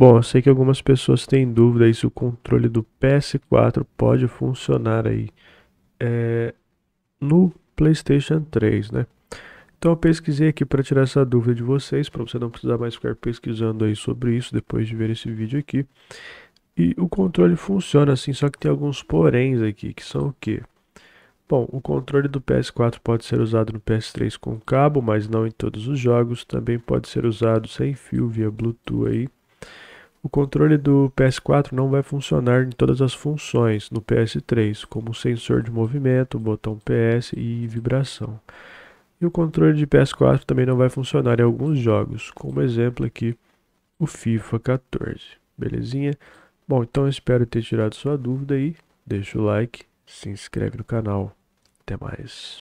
Bom, eu sei que algumas pessoas têm dúvida aí se o controle do PS4 pode funcionar aí é, no PlayStation 3, né? Então eu pesquisei aqui para tirar essa dúvida de vocês, para você não precisar mais ficar pesquisando aí sobre isso depois de ver esse vídeo aqui. E o controle funciona assim, só que tem alguns poréns aqui, que são o quê? Bom, o controle do PS4 pode ser usado no PS3 com cabo, mas não em todos os jogos. Também pode ser usado sem fio via Bluetooth aí. O controle do PS4 não vai funcionar em todas as funções no PS3, como sensor de movimento, botão PS e vibração. E o controle de PS4 também não vai funcionar em alguns jogos, como exemplo aqui o FIFA 14. Belezinha? Bom, então espero ter tirado sua dúvida aí. Deixa o like, se inscreve no canal. Até mais.